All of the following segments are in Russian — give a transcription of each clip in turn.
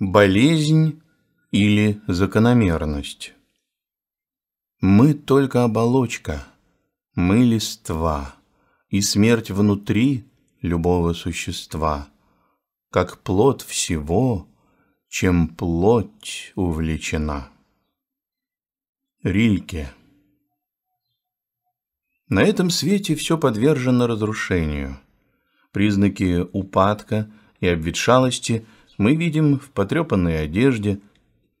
Болезнь или закономерность? Мы только оболочка, мы листва, и смерть внутри любого существа, как плод всего, чем плоть увлечена. Рильке На этом свете все подвержено разрушению. Признаки упадка и обветшалости – мы видим в потрепанной одежде,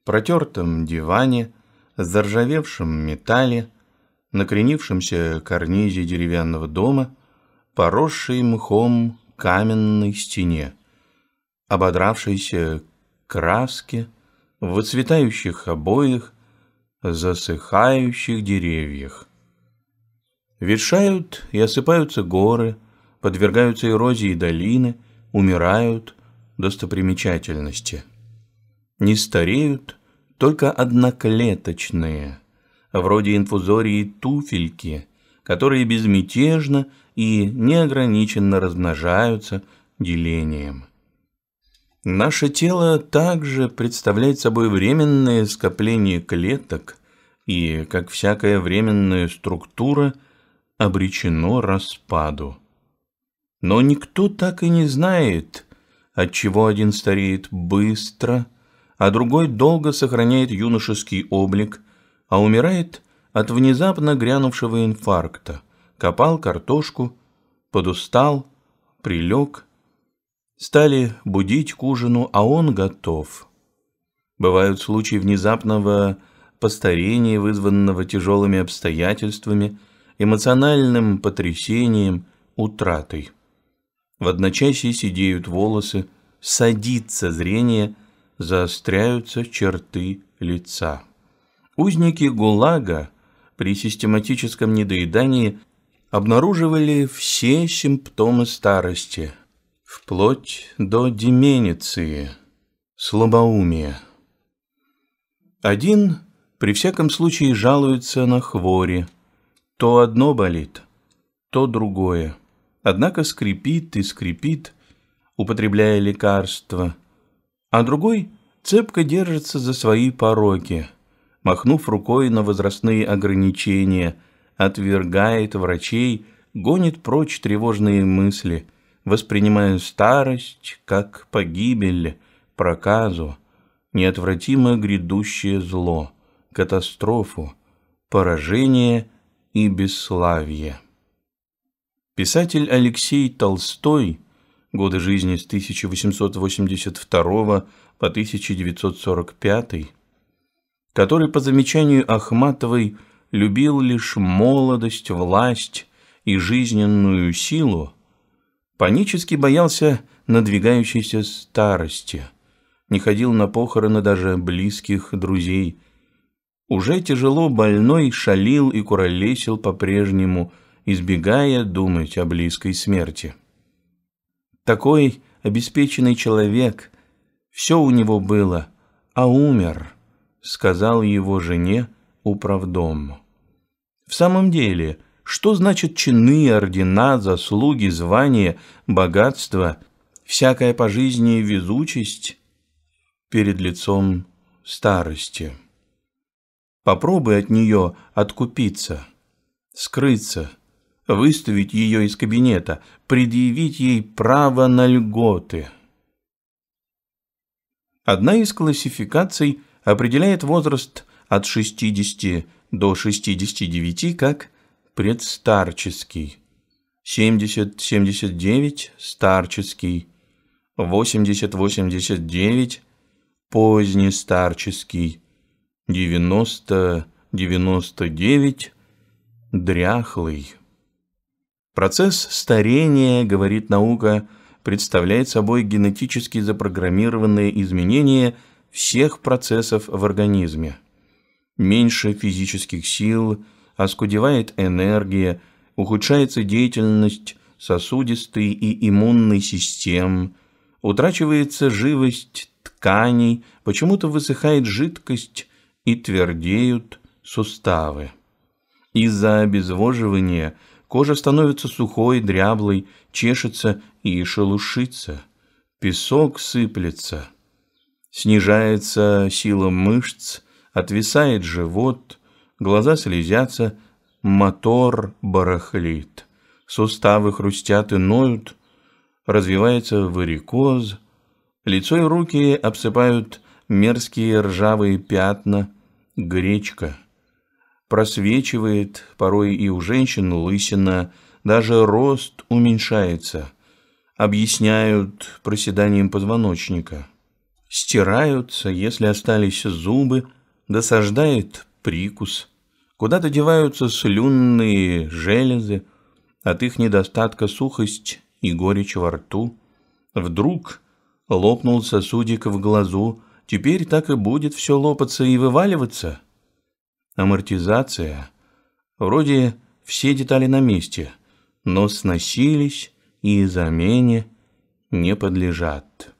протертом диване, заржавевшем металле, накренившемся карнизе деревянного дома, поросшей мхом каменной стене, ободравшейся краске, в выцветающих обоях, засыхающих деревьях. Ветшают и осыпаются горы, подвергаются эрозии долины, умирают, достопримечательности. Не стареют только одноклеточные, вроде инфузории туфельки, которые безмятежно и неограниченно размножаются делением. Наше тело также представляет собой временное скопление клеток и, как всякая временная структура, обречено распаду. Но никто так и не знает, отчего один стареет быстро, а другой долго сохраняет юношеский облик, а умирает от внезапно грянувшего инфаркта, копал картошку, подустал, прилег. Стали будить к ужину, а он готов. Бывают случаи внезапного постарения, вызванного тяжелыми обстоятельствами, эмоциональным потрясением, утратой в одночасье сидеют волосы, садится зрение, заостряются черты лица. Узники ГУЛАГа при систематическом недоедании обнаруживали все симптомы старости, вплоть до деменции, слабоумия. Один при всяком случае жалуется на хвори. То одно болит, то другое однако скрипит и скрипит, употребляя лекарства, а другой цепко держится за свои пороки, махнув рукой на возрастные ограничения, отвергает врачей, гонит прочь тревожные мысли, воспринимая старость как погибель, проказу, неотвратимое грядущее зло, катастрофу, поражение и бесславие. Писатель Алексей Толстой, годы жизни с 1882 по 1945, который, по замечанию Ахматовой, любил лишь молодость, власть и жизненную силу, панически боялся надвигающейся старости, не ходил на похороны даже близких друзей. Уже тяжело больной шалил и куролесил по-прежнему – избегая думать о близкой смерти. Такой обеспеченный человек, все у него было, а умер, сказал его жене управдом. В самом деле, что значит чины, ордена, заслуги, звания, богатство, всякая по жизни везучесть перед лицом старости? Попробуй от нее откупиться, скрыться – выставить ее из кабинета, предъявить ей право на льготы. Одна из классификаций определяет возраст от 60 до 69 как предстарческий, 70-79 – старческий, 80-89 – позднестарческий, 90-99 – дряхлый. Процесс старения, говорит наука, представляет собой генетически запрограммированные изменения всех процессов в организме. Меньше физических сил, оскудевает энергия, ухудшается деятельность сосудистой и иммунной систем, утрачивается живость тканей, почему-то высыхает жидкость и твердеют суставы. Из-за обезвоживания – Кожа становится сухой, дряблой, чешется и шелушится. Песок сыплется. Снижается сила мышц, отвисает живот, глаза слезятся, мотор барахлит. Суставы хрустят и ноют, развивается варикоз. Лицо и руки обсыпают мерзкие ржавые пятна, гречка – просвечивает, порой и у женщин лысина, даже рост уменьшается. Объясняют проседанием позвоночника. Стираются, если остались зубы, досаждает прикус. Куда-то деваются слюнные железы, от их недостатка сухость и горечь во рту. Вдруг лопнул сосудик в глазу, теперь так и будет все лопаться и вываливаться – амортизация. Вроде все детали на месте, но сносились и замене не подлежат.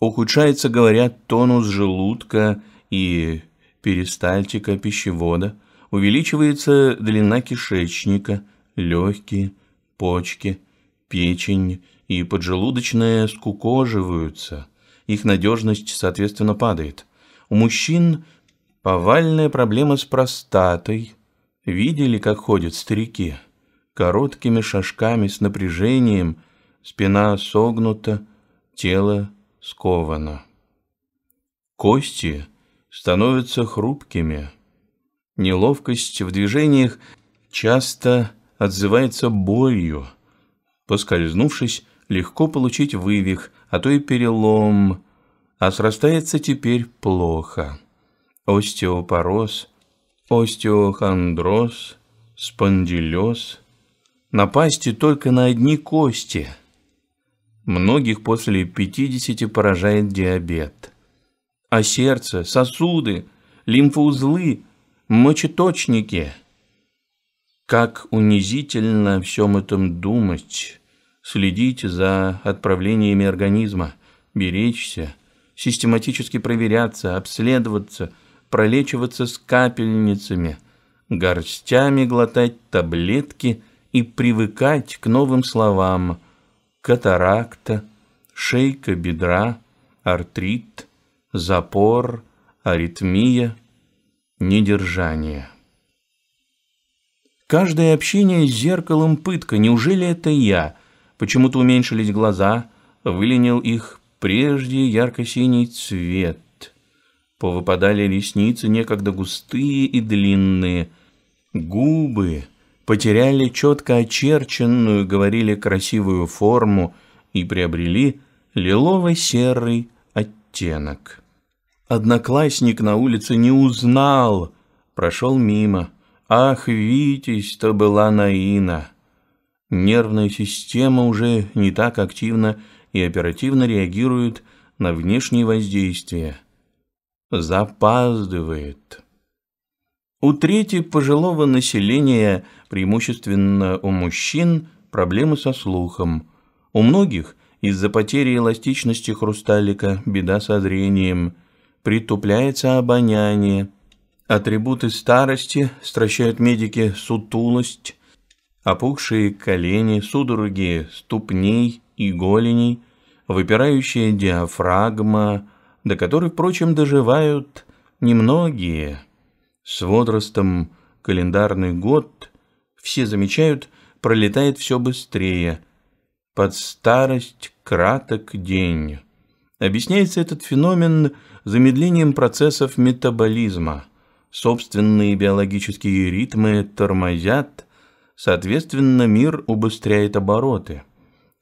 Ухудшается, говорят, тонус желудка и перистальтика пищевода, увеличивается длина кишечника, легкие, почки, печень и поджелудочная скукоживаются, их надежность, соответственно, падает. У мужчин – Повальная проблема с простатой. Видели, как ходят старики? Короткими шажками с напряжением, спина согнута, тело сковано. Кости становятся хрупкими. Неловкость в движениях часто отзывается болью. Поскользнувшись, легко получить вывих, а то и перелом, а срастается теперь плохо остеопороз, остеохондроз, спондилез. Напасти только на одни кости. Многих после 50 поражает диабет. А сердце, сосуды, лимфоузлы, мочеточники. Как унизительно о всем этом думать, следить за отправлениями организма, беречься, систематически проверяться, обследоваться – пролечиваться с капельницами, горстями глотать таблетки и привыкать к новым словам катаракта, шейка бедра, артрит, запор, аритмия, недержание. Каждое общение с зеркалом пытка. Неужели это я? Почему-то уменьшились глаза, выленил их прежде ярко-синий цвет. Повыпадали ресницы, некогда густые и длинные. Губы потеряли четко очерченную, говорили, красивую форму и приобрели лилово-серый оттенок. Одноклассник на улице не узнал, прошел мимо. Ах, Витязь-то была Наина! Нервная система уже не так активно и оперативно реагирует на внешние воздействия запаздывает. У трети пожилого населения, преимущественно у мужчин, проблемы со слухом. У многих из-за потери эластичности хрусталика беда со зрением, притупляется обоняние. Атрибуты старости, стращают медики, сутулость, опухшие колени, судороги ступней и голеней, выпирающая диафрагма, до которой, впрочем, доживают немногие. С возрастом календарный год, все замечают, пролетает все быстрее. Под старость краток день. Объясняется этот феномен замедлением процессов метаболизма. Собственные биологические ритмы тормозят, соответственно, мир убыстряет обороты.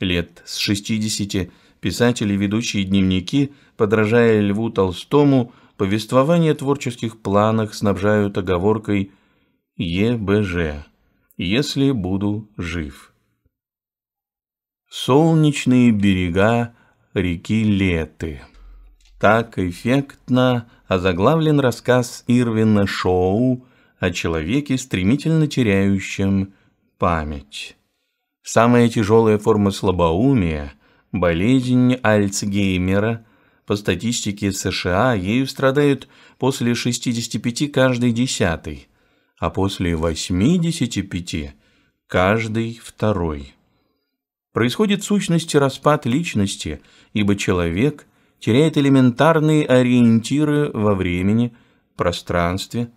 Лет с 60 писатели, ведущие дневники, подражая Льву Толстому, повествование о творческих планах снабжают оговоркой «ЕБЖ» – «Если буду жив». Солнечные берега реки Леты. Так эффектно озаглавлен рассказ Ирвина Шоу о человеке, стремительно теряющем память. Самая тяжелая форма слабоумия – Болезнь Альцгеймера. По статистике США ею страдают после 65 каждый десятый, а после 85 каждый второй. Происходит в сущности распад личности, ибо человек теряет элементарные ориентиры во времени, пространстве,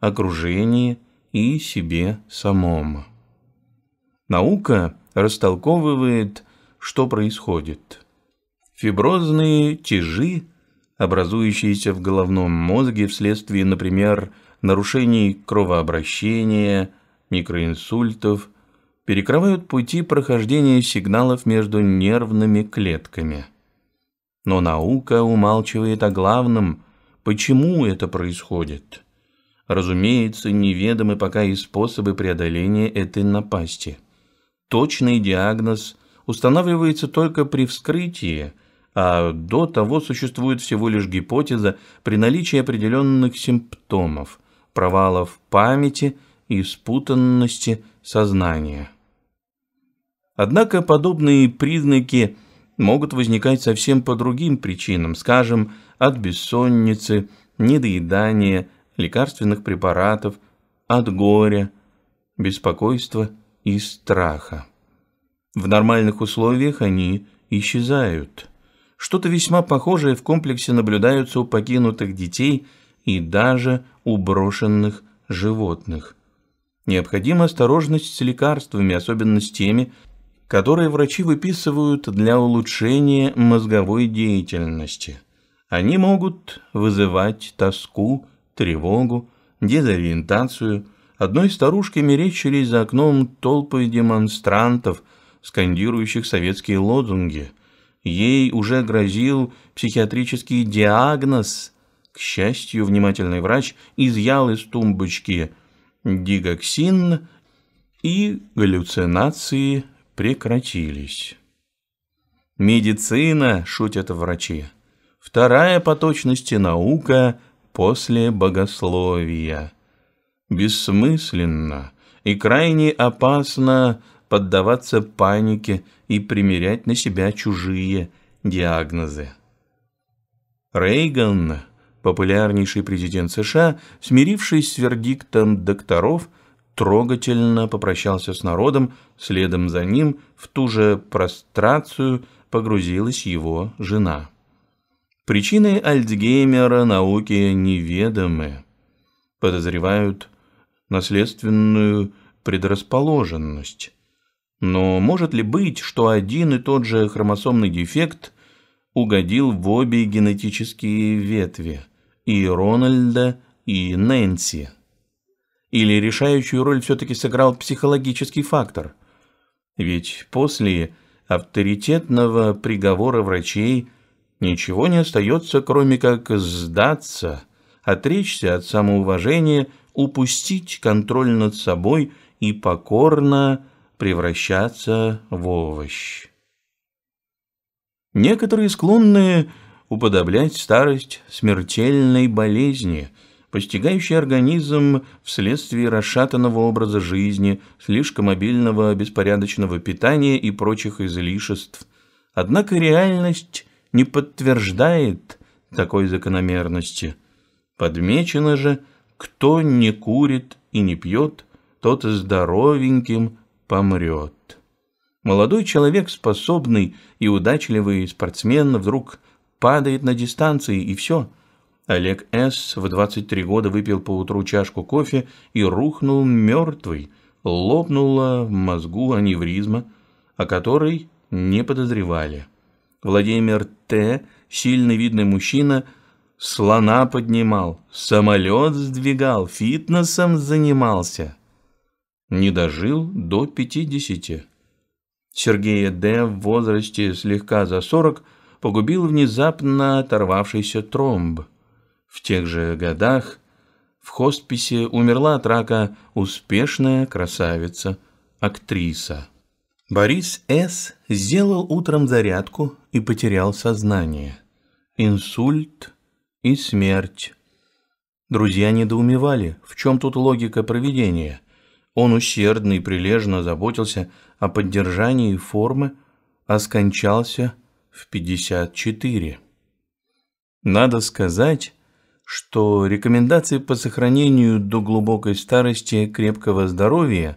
окружении и себе самом. Наука растолковывает что происходит. Фиброзные тяжи, образующиеся в головном мозге вследствие, например, нарушений кровообращения, микроинсультов, перекрывают пути прохождения сигналов между нервными клетками. Но наука умалчивает о главном, почему это происходит. Разумеется, неведомы пока и способы преодоления этой напасти. Точный диагноз устанавливается только при вскрытии, а до того существует всего лишь гипотеза при наличии определенных симптомов, провалов памяти и спутанности сознания. Однако подобные признаки могут возникать совсем по другим причинам, скажем, от бессонницы, недоедания, лекарственных препаратов, от горя, беспокойства и страха. В нормальных условиях они исчезают. Что-то весьма похожее в комплексе наблюдается у покинутых детей и даже у брошенных животных. Необходима осторожность с лекарствами, особенно с теми, которые врачи выписывают для улучшения мозговой деятельности. Они могут вызывать тоску, тревогу, дезориентацию. Одной старушке мерещились за окном толпы демонстрантов – скандирующих советские лозунги. Ей уже грозил психиатрический диагноз. К счастью, внимательный врач изъял из тумбочки дигоксин, и галлюцинации прекратились. Медицина, шутят врачи, вторая по точности наука после богословия. Бессмысленно и крайне опасно поддаваться панике и примерять на себя чужие диагнозы. Рейган, популярнейший президент США, смирившись с вердиктом докторов, трогательно попрощался с народом, следом за ним в ту же прострацию погрузилась его жена. Причины Альцгеймера науке неведомы. Подозревают наследственную предрасположенность. Но может ли быть, что один и тот же хромосомный дефект угодил в обе генетические ветви – и Рональда, и Нэнси? Или решающую роль все-таки сыграл психологический фактор? Ведь после авторитетного приговора врачей ничего не остается, кроме как сдаться, отречься от самоуважения, упустить контроль над собой и покорно – превращаться в овощ. Некоторые склонны уподоблять старость смертельной болезни, постигающей организм вследствие расшатанного образа жизни, слишком обильного беспорядочного питания и прочих излишеств. Однако реальность не подтверждает такой закономерности. Подмечено же, кто не курит и не пьет, тот здоровеньким помрет. Молодой человек, способный и удачливый спортсмен, вдруг падает на дистанции, и все. Олег С. в 23 года выпил поутру чашку кофе и рухнул мертвый. Лопнула в мозгу аневризма, о которой не подозревали. Владимир Т., сильный видный мужчина, слона поднимал, самолет сдвигал, фитнесом занимался не дожил до 50. Сергея Д. в возрасте слегка за 40 погубил внезапно оторвавшийся тромб. В тех же годах в хосписе умерла от рака успешная красавица, актриса. Борис С. сделал утром зарядку и потерял сознание. Инсульт и смерть. Друзья недоумевали, в чем тут логика проведения – он усердно и прилежно заботился о поддержании формы, а скончался в 54. Надо сказать, что рекомендации по сохранению до глубокой старости крепкого здоровья,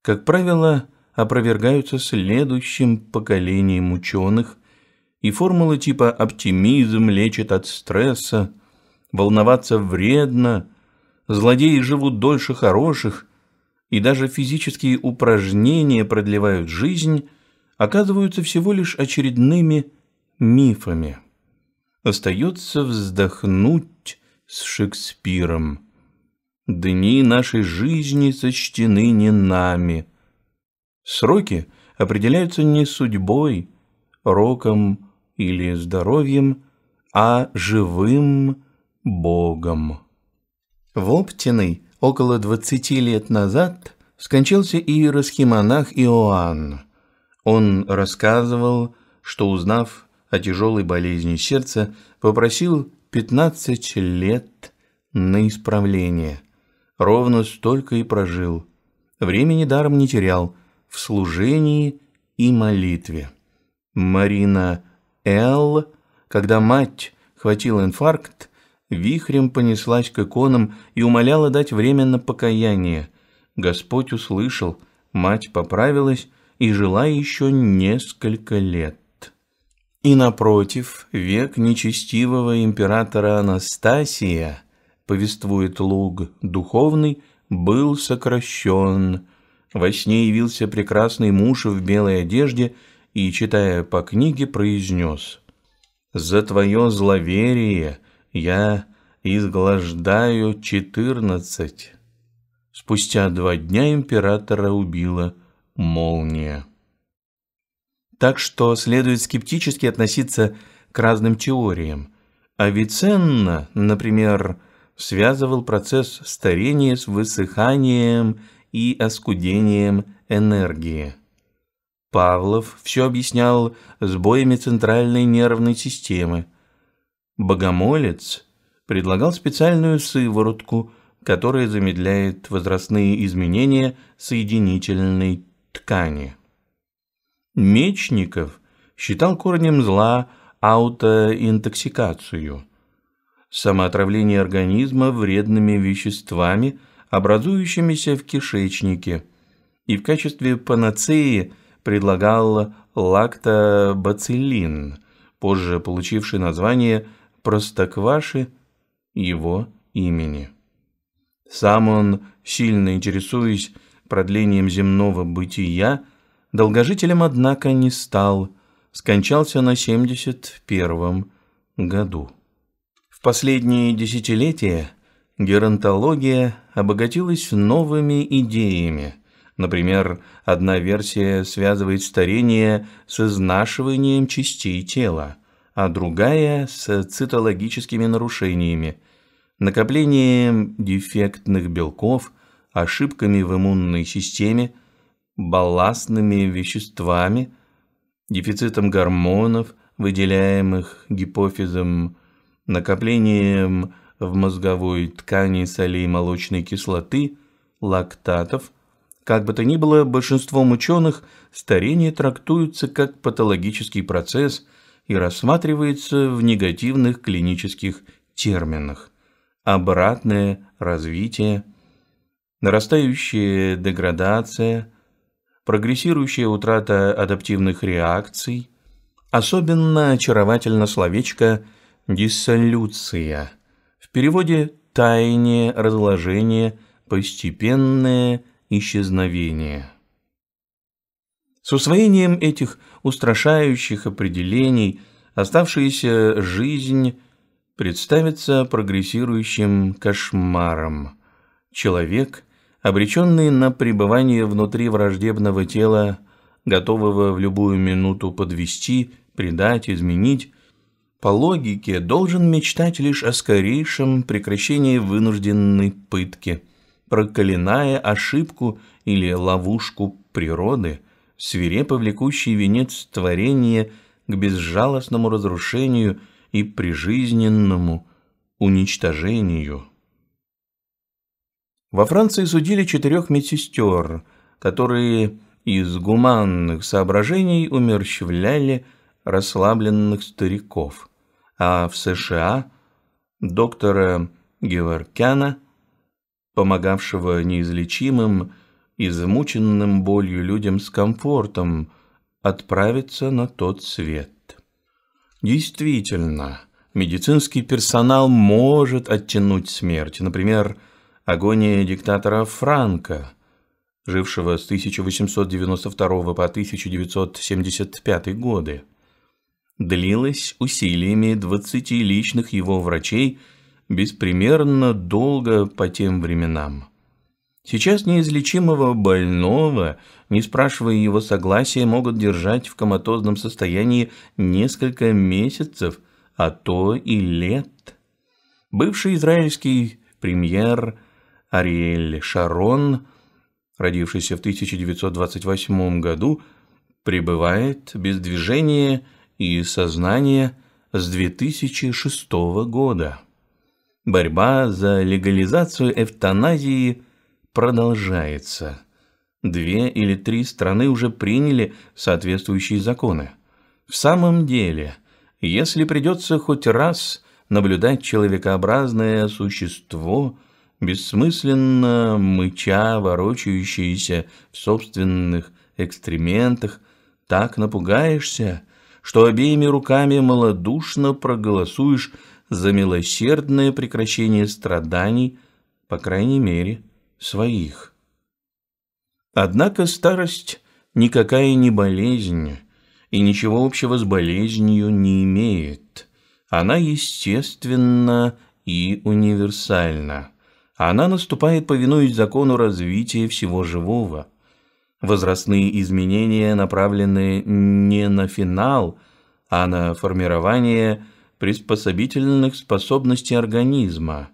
как правило, опровергаются следующим поколением ученых, и формулы типа «оптимизм лечит от стресса», «волноваться вредно», «злодеи живут дольше хороших» и даже физические упражнения продлевают жизнь, оказываются всего лишь очередными мифами. Остается вздохнуть с Шекспиром. Дни нашей жизни сочтены не нами. Сроки определяются не судьбой, роком или здоровьем, а живым Богом. Воптиный Около 20 лет назад скончался иеросхимонах Иоанн. Он рассказывал, что, узнав о тяжелой болезни сердца, попросил 15 лет на исправление. Ровно столько и прожил. Времени даром не терял в служении и молитве. Марина Л., когда мать хватила инфаркт, вихрем понеслась к иконам и умоляла дать время на покаяние. Господь услышал, мать поправилась и жила еще несколько лет. И напротив, век нечестивого императора Анастасия, повествует Луг духовный, был сокращен. Во сне явился прекрасный муж в белой одежде и, читая по книге, произнес «За твое зловерие я изглаждаю четырнадцать. Спустя два дня императора убила молния. Так что следует скептически относиться к разным теориям. Авиценна, например, связывал процесс старения с высыханием и оскудением энергии. Павлов все объяснял сбоями центральной нервной системы, Богомолец предлагал специальную сыворотку, которая замедляет возрастные изменения соединительной ткани. Мечников считал корнем зла аутоинтоксикацию, самоотравление организма вредными веществами, образующимися в кишечнике, и в качестве панацеи предлагал лактобациллин, позже получивший название – простокваши его имени. Сам он, сильно интересуясь продлением земного бытия, долгожителем, однако, не стал, скончался на 71 году. В последние десятилетия геронтология обогатилась новыми идеями. Например, одна версия связывает старение с изнашиванием частей тела – а другая с цитологическими нарушениями, накоплением дефектных белков, ошибками в иммунной системе, балластными веществами, дефицитом гормонов, выделяемых гипофизом, накоплением в мозговой ткани солей молочной кислоты, лактатов. Как бы то ни было, большинством ученых старение трактуется как патологический процесс – и рассматривается в негативных клинических терминах. Обратное развитие, нарастающая деградация, прогрессирующая утрата адаптивных реакций. Особенно очаровательно словечко «диссолюция». В переводе «таяние», «разложение», «постепенное исчезновение». С усвоением этих устрашающих определений оставшаяся жизнь представится прогрессирующим кошмаром. Человек, обреченный на пребывание внутри враждебного тела, готового в любую минуту подвести, предать, изменить, по логике должен мечтать лишь о скорейшем прекращении вынужденной пытки, проклиная ошибку или ловушку природы – свирепо влекущий венец творения к безжалостному разрушению и прижизненному уничтожению. Во Франции судили четырех медсестер, которые из гуманных соображений умерщвляли расслабленных стариков, а в США доктора Геворкяна, помогавшего неизлечимым, измученным болью людям с комфортом отправиться на тот свет. Действительно, медицинский персонал может оттянуть смерть. Например, агония диктатора Франка, жившего с 1892 по 1975 годы, длилась усилиями 20 личных его врачей беспримерно долго по тем временам. Сейчас неизлечимого больного, не спрашивая его согласия, могут держать в коматозном состоянии несколько месяцев, а то и лет. Бывший израильский премьер Ариэль Шарон, родившийся в 1928 году, пребывает без движения и сознания с 2006 года. Борьба за легализацию эвтаназии – продолжается. Две или три страны уже приняли соответствующие законы. В самом деле, если придется хоть раз наблюдать человекообразное существо, бессмысленно мыча, ворочающееся в собственных экстрементах, так напугаешься, что обеими руками малодушно проголосуешь за милосердное прекращение страданий, по крайней мере, своих. Однако старость никакая не болезнь и ничего общего с болезнью не имеет. Она естественна и универсальна. Она наступает, повинуясь закону развития всего живого. Возрастные изменения направлены не на финал, а на формирование приспособительных способностей организма –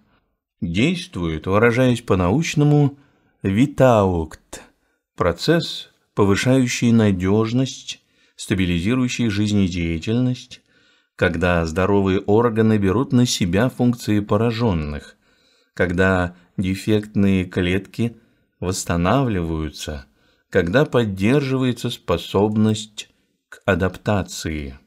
Действует, выражаясь по-научному, витаукт – процесс, повышающий надежность, стабилизирующий жизнедеятельность, когда здоровые органы берут на себя функции пораженных, когда дефектные клетки восстанавливаются, когда поддерживается способность к адаптации.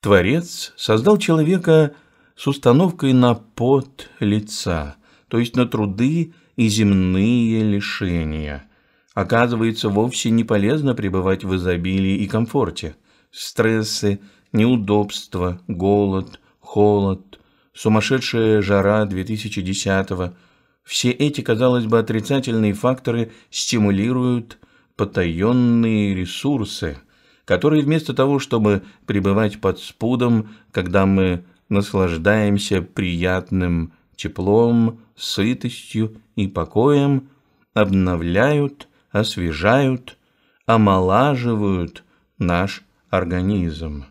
Творец создал человека – с установкой на пот лица, то есть на труды и земные лишения. Оказывается, вовсе не полезно пребывать в изобилии и комфорте. Стрессы, неудобства, голод, холод, сумасшедшая жара 2010-го – все эти, казалось бы, отрицательные факторы стимулируют потаенные ресурсы, которые вместо того, чтобы пребывать под спудом, когда мы наслаждаемся приятным теплом, сытостью и покоем, обновляют, освежают, омолаживают наш организм.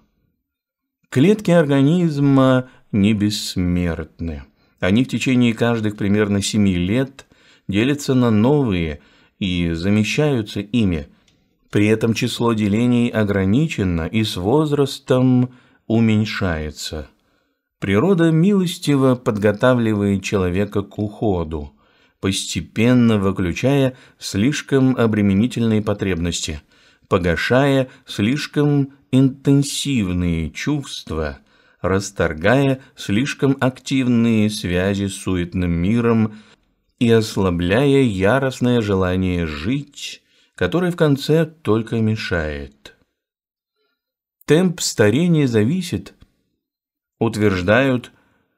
Клетки организма не бессмертны. Они в течение каждых примерно семи лет делятся на новые и замещаются ими. При этом число делений ограничено и с возрастом уменьшается. Природа милостиво подготавливает человека к уходу, постепенно выключая слишком обременительные потребности, погашая слишком интенсивные чувства, расторгая слишком активные связи с суетным миром и ослабляя яростное желание жить, которое в конце только мешает. Темп старения зависит – утверждают,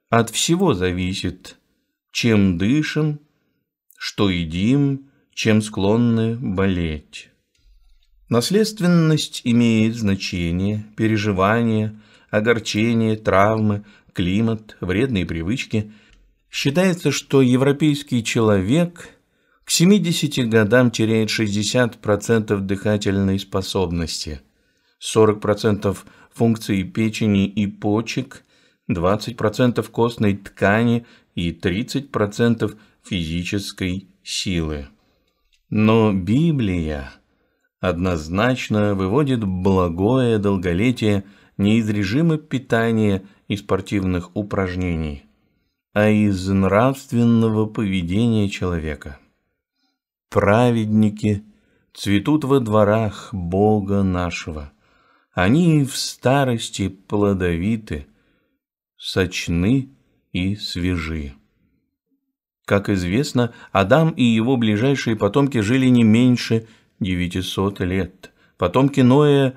от всего зависит, чем дышим, что едим, чем склонны болеть. Наследственность имеет значение, переживания, огорчения, травмы, климат, вредные привычки. Считается, что европейский человек к 70 годам теряет 60% дыхательной способности, 40% функций печени и почек 20% костной ткани и 30% физической силы. Но Библия однозначно выводит благое долголетие не из режима питания и спортивных упражнений, а из нравственного поведения человека. Праведники цветут во дворах Бога нашего. Они в старости плодовиты, сочны и свежи. Как известно, Адам и его ближайшие потомки жили не меньше 900 лет, потомки Ноя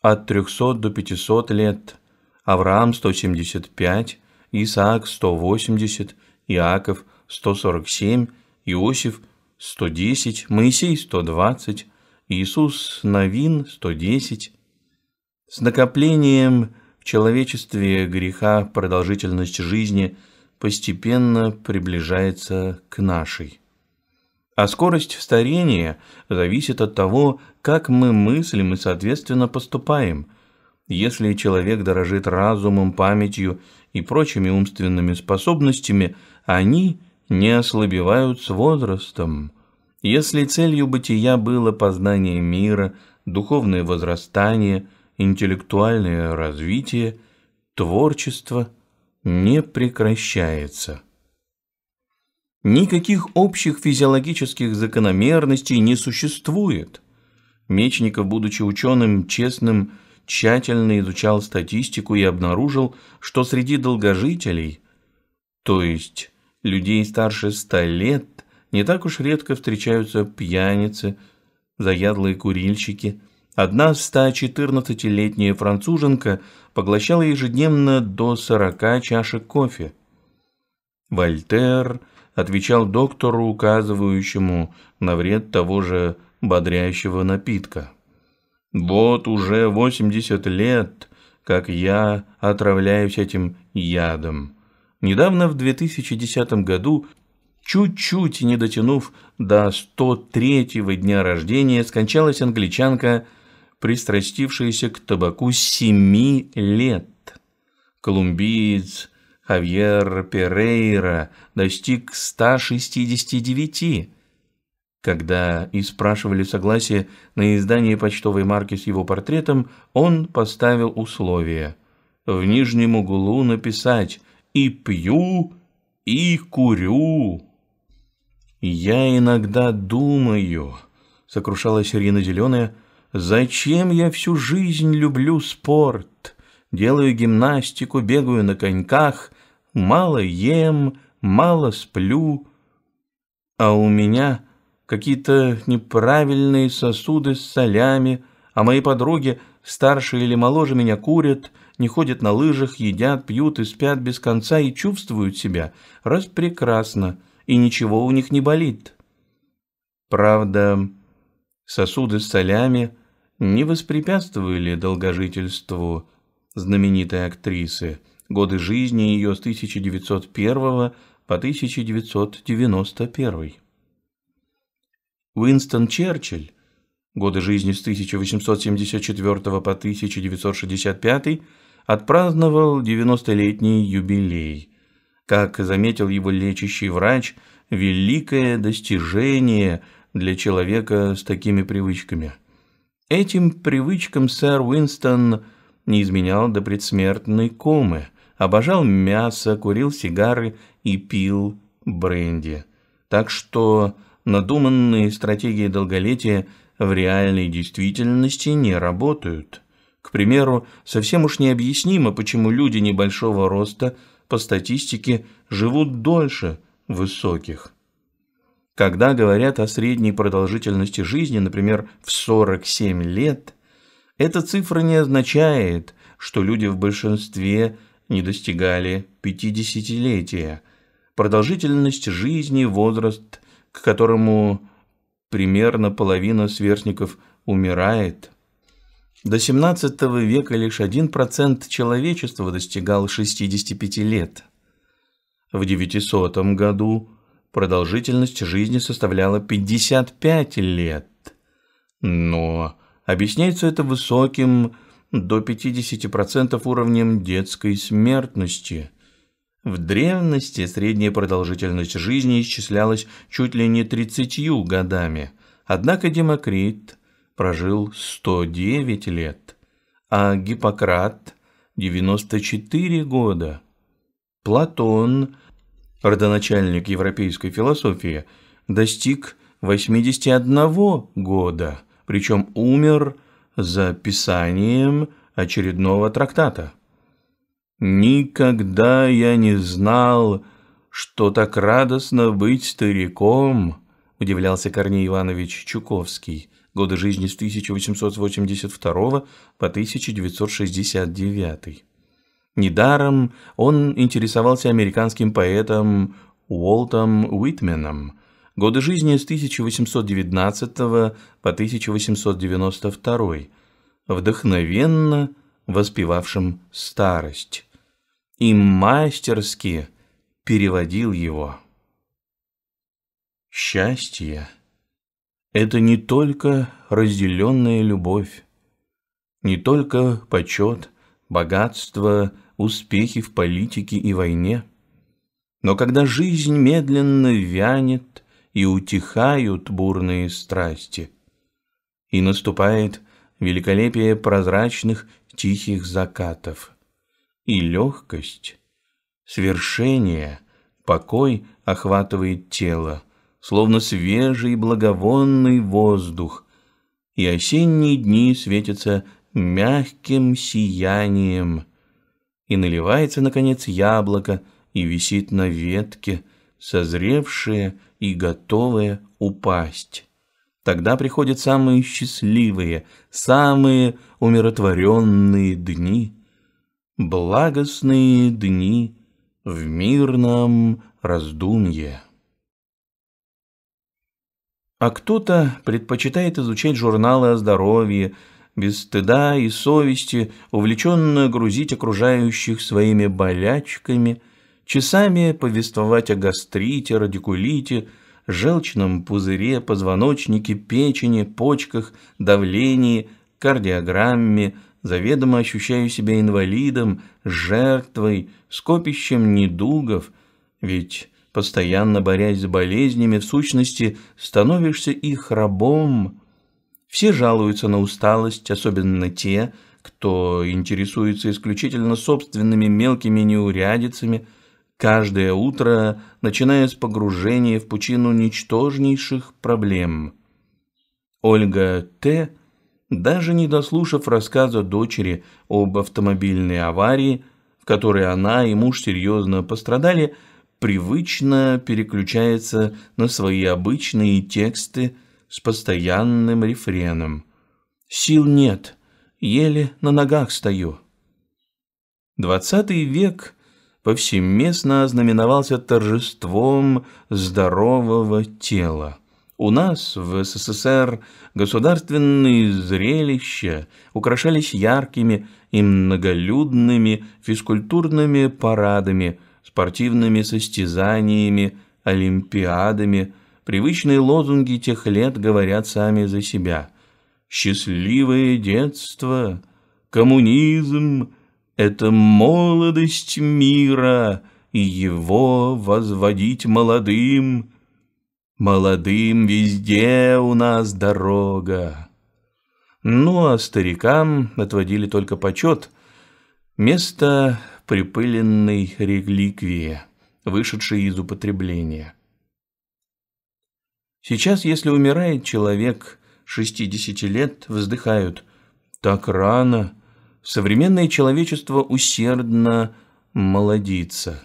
от 300 до 500 лет, Авраам 175, Исаак 180, Иаков 147, Иосиф 110, Моисей 120, Иисус Новин 110. С накоплением в человечестве греха продолжительность жизни постепенно приближается к нашей. А скорость старения зависит от того, как мы мыслим и, соответственно, поступаем. Если человек дорожит разумом, памятью и прочими умственными способностями, они не ослабевают с возрастом. Если целью бытия было познание мира, духовное возрастание – интеллектуальное развитие, творчество не прекращается. Никаких общих физиологических закономерностей не существует. Мечников, будучи ученым честным, тщательно изучал статистику и обнаружил, что среди долгожителей, то есть людей старше ста лет, не так уж редко встречаются пьяницы, заядлые курильщики – Одна 114-летняя француженка поглощала ежедневно до 40 чашек кофе. Вольтер отвечал доктору, указывающему на вред того же бодрящего напитка. «Вот уже 80 лет, как я отравляюсь этим ядом. Недавно в 2010 году чуть-чуть не дотянув до 103-го дня рождения, скончалась англичанка пристрастившийся к табаку семи лет. Колумбиец Хавьер Перейра достиг 169, когда и спрашивали согласие на издание почтовой марки с его портретом, он поставил условие в нижнем углу написать «И пью, и курю». «Я иногда думаю», — сокрушалась Ирина Зеленая, Зачем я всю жизнь люблю спорт? Делаю гимнастику, бегаю на коньках, мало ем, мало сплю. А у меня какие-то неправильные сосуды с солями, а мои подруги старше или моложе меня курят, не ходят на лыжах, едят, пьют и спят без конца и чувствуют себя распрекрасно, и ничего у них не болит. Правда, сосуды с солями – не воспрепятствовали долгожительству знаменитой актрисы, годы жизни ее с 1901 по 1991. Уинстон Черчилль, годы жизни с 1874 по 1965, отпраздновал 90-летний юбилей. Как заметил его лечащий врач, великое достижение для человека с такими привычками – Этим привычкам сэр Уинстон не изменял до предсмертной комы, обожал мясо, курил сигары и пил бренди. Так что надуманные стратегии долголетия в реальной действительности не работают. К примеру, совсем уж необъяснимо, почему люди небольшого роста по статистике живут дольше высоких. Когда говорят о средней продолжительности жизни, например, в 47 лет, эта цифра не означает, что люди в большинстве не достигали 50-летия. Продолжительность жизни – возраст, к которому примерно половина сверстников умирает. До 17 века лишь 1% человечества достигал 65 лет. В 900 году продолжительность жизни составляла 55 лет. Но объясняется это высоким до 50% уровнем детской смертности. В древности средняя продолжительность жизни исчислялась чуть ли не 30 годами, однако Демокрит прожил 109 лет, а Гиппократ – 94 года. Платон родоначальник европейской философии, достиг 81 года, причем умер за писанием очередного трактата. «Никогда я не знал, что так радостно быть стариком», удивлялся Корней Иванович Чуковский, годы жизни с 1882 по 1969. Недаром он интересовался американским поэтом Уолтом Уитменом. Годы жизни с 1819 по 1892, вдохновенно воспевавшим старость. И мастерски переводил его. Счастье – это не только разделенная любовь, не только почет, богатство, успехи в политике и войне. Но когда жизнь медленно вянет и утихают бурные страсти, и наступает великолепие прозрачных тихих закатов, и легкость, свершение, покой охватывает тело, словно свежий благовонный воздух, и осенние дни светятся мягким сиянием. И наливается, наконец, яблоко, и висит на ветке, созревшее и готовое упасть. Тогда приходят самые счастливые, самые умиротворенные дни, благостные дни в мирном раздумье. А кто-то предпочитает изучать журналы о здоровье, без стыда и совести увлеченно грузить окружающих своими болячками, часами повествовать о гастрите, радикулите, желчном пузыре, позвоночнике, печени, почках, давлении, кардиограмме, заведомо ощущаю себя инвалидом, жертвой, скопищем недугов, ведь, постоянно борясь с болезнями, в сущности, становишься их рабом, все жалуются на усталость, особенно те, кто интересуется исключительно собственными мелкими неурядицами, каждое утро начиная с погружения в пучину ничтожнейших проблем. Ольга Т., даже не дослушав рассказа дочери об автомобильной аварии, в которой она и муж серьезно пострадали, привычно переключается на свои обычные тексты, с постоянным рефреном. «Сил нет, еле на ногах стою». Двадцатый век повсеместно ознаменовался торжеством здорового тела. У нас в СССР государственные зрелища украшались яркими и многолюдными физкультурными парадами, спортивными состязаниями, олимпиадами – Привычные лозунги тех лет говорят сами за себя. «Счастливое детство», «Коммунизм — это молодость мира, и его возводить молодым». Молодым везде у нас дорога. Ну, а старикам отводили только почет. Место припыленной реликвии, вышедшей из употребления. Сейчас, если умирает человек, 60 лет вздыхают. Так рано. Современное человечество усердно молодится.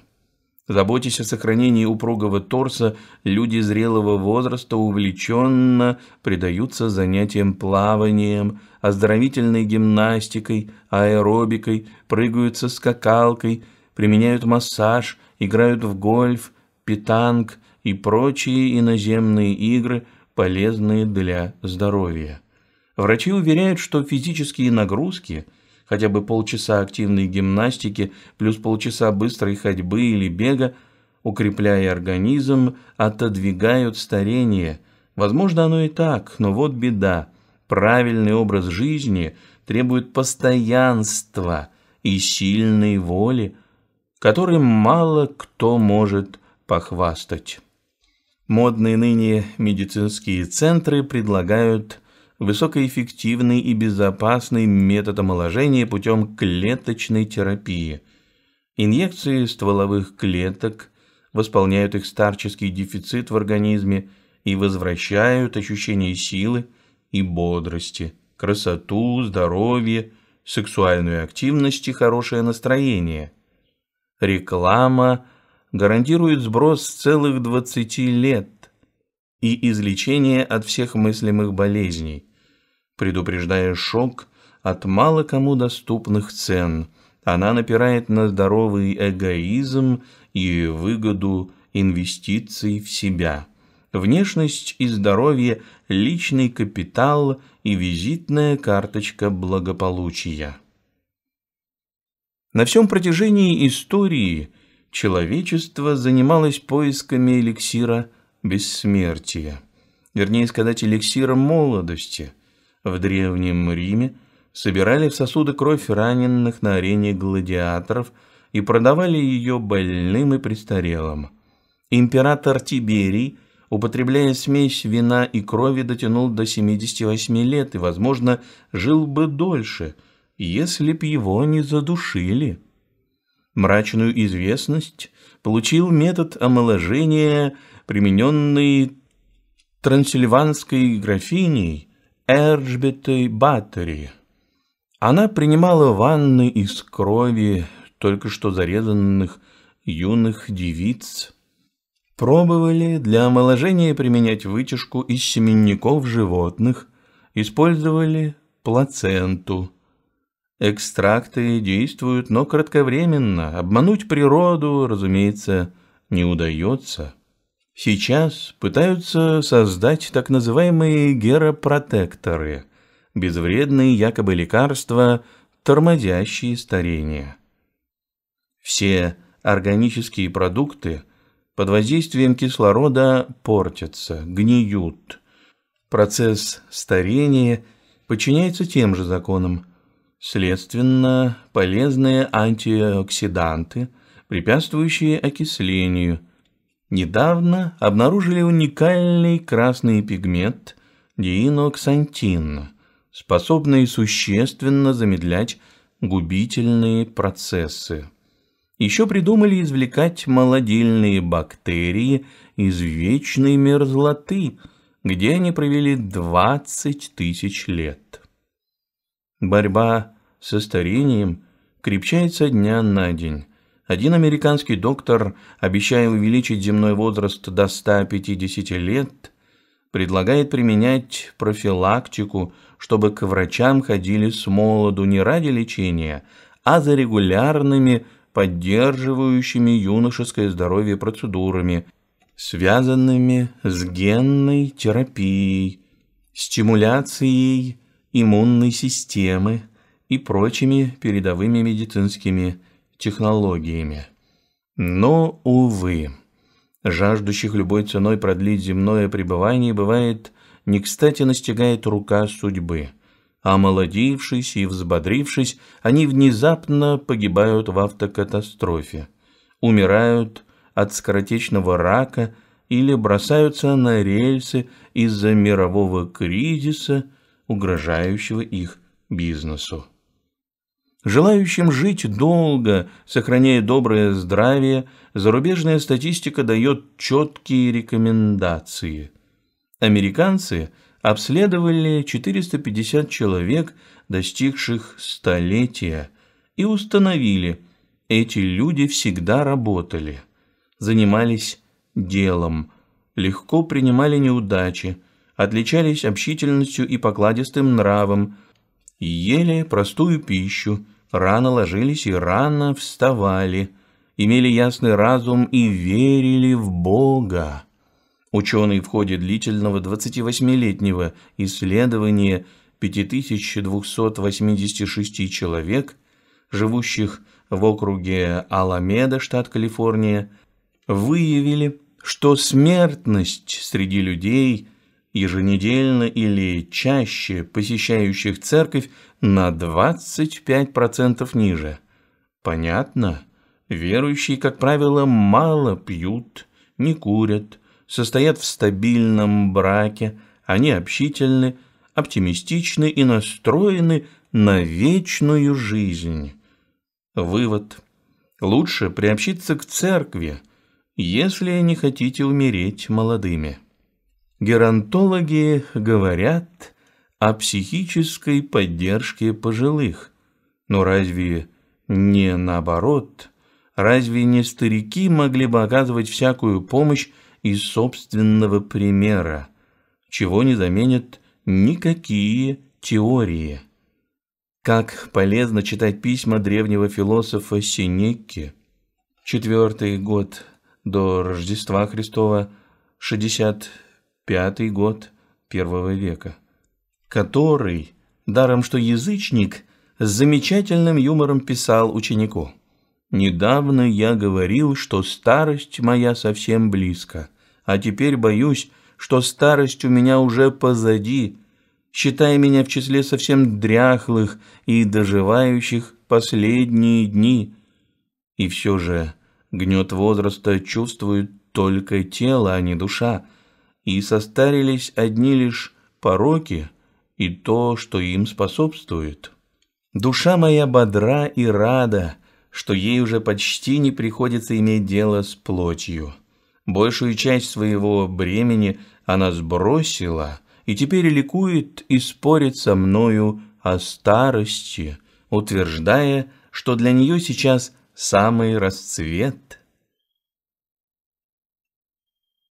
Заботясь о сохранении упругого торса, люди зрелого возраста увлеченно предаются занятиям плаванием, оздоровительной гимнастикой, аэробикой, прыгают со скакалкой, применяют массаж, играют в гольф, питанг – и прочие иноземные игры, полезные для здоровья. Врачи уверяют, что физические нагрузки, хотя бы полчаса активной гимнастики плюс полчаса быстрой ходьбы или бега, укрепляя организм, отодвигают старение. Возможно, оно и так, но вот беда. Правильный образ жизни требует постоянства и сильной воли, которым мало кто может похвастать. Модные ныне медицинские центры предлагают высокоэффективный и безопасный метод омоложения путем клеточной терапии. Инъекции стволовых клеток восполняют их старческий дефицит в организме и возвращают ощущение силы и бодрости, красоту, здоровье, сексуальную активность и хорошее настроение. Реклама – гарантирует сброс целых 20 лет и излечение от всех мыслимых болезней, предупреждая шок от мало кому доступных цен. Она напирает на здоровый эгоизм и выгоду инвестиций в себя. Внешность и здоровье – личный капитал и визитная карточка благополучия. На всем протяжении истории – человечество занималось поисками эликсира бессмертия. Вернее сказать, эликсира молодости. В Древнем Риме собирали в сосуды кровь раненых на арене гладиаторов и продавали ее больным и престарелым. Император Тиберий, употребляя смесь вина и крови, дотянул до 78 лет и, возможно, жил бы дольше, если б его не задушили. Мрачную известность получил метод омоложения, примененный трансильванской графиней Эрджбетой Баттери. Она принимала ванны из крови только что зарезанных юных девиц. Пробовали для омоложения применять вытяжку из семенников животных, использовали плаценту – Экстракты действуют, но кратковременно. Обмануть природу, разумеется, не удается. Сейчас пытаются создать так называемые геропротекторы – безвредные якобы лекарства, тормозящие старение. Все органические продукты под воздействием кислорода портятся, гниют. Процесс старения подчиняется тем же законам. Следственно, полезные антиоксиданты, препятствующие окислению. Недавно обнаружили уникальный красный пигмент дииноксантин, способный существенно замедлять губительные процессы. Еще придумали извлекать молодильные бактерии из вечной мерзлоты, где они провели 20 тысяч лет. Борьба со старением крепчается дня на день. Один американский доктор, обещая увеличить земной возраст до 150 лет, предлагает применять профилактику, чтобы к врачам ходили с молоду не ради лечения, а за регулярными, поддерживающими юношеское здоровье процедурами, связанными с генной терапией, стимуляцией иммунной системы и прочими передовыми медицинскими технологиями. Но, увы, жаждущих любой ценой продлить земное пребывание бывает не кстати настигает рука судьбы. Омолодившись и взбодрившись, они внезапно погибают в автокатастрофе, умирают от скоротечного рака или бросаются на рельсы из-за мирового кризиса – угрожающего их бизнесу. Желающим жить долго, сохраняя доброе здравие, зарубежная статистика дает четкие рекомендации. Американцы обследовали 450 человек, достигших столетия, и установили, эти люди всегда работали, занимались делом, легко принимали неудачи, отличались общительностью и покладистым нравом, ели простую пищу, рано ложились и рано вставали, имели ясный разум и верили в Бога. Ученый в ходе длительного 28-летнего исследования 5286 человек, живущих в округе Аламеда, штат Калифорния, выявили, что смертность среди людей – еженедельно или чаще посещающих церковь на 25% ниже. Понятно? Верующие, как правило, мало пьют, не курят, состоят в стабильном браке, они общительны, оптимистичны и настроены на вечную жизнь. Вывод. Лучше приобщиться к церкви, если не хотите умереть молодыми. Геронтологи говорят о психической поддержке пожилых. Но разве не наоборот? Разве не старики могли бы оказывать всякую помощь из собственного примера, чего не заменят никакие теории? Как полезно читать письма древнего философа Синеки. Четвертый год до Рождества Христова, 60 пятый год первого века, который, даром что язычник, с замечательным юмором писал ученику. «Недавно я говорил, что старость моя совсем близко, а теперь боюсь, что старость у меня уже позади, считая меня в числе совсем дряхлых и доживающих последние дни. И все же гнет возраста чувствует только тело, а не душа, и состарились одни лишь пороки и то, что им способствует. Душа моя бодра и рада, что ей уже почти не приходится иметь дело с плотью. Большую часть своего бремени она сбросила и теперь ликует и спорит со мною о старости, утверждая, что для нее сейчас самый расцвет –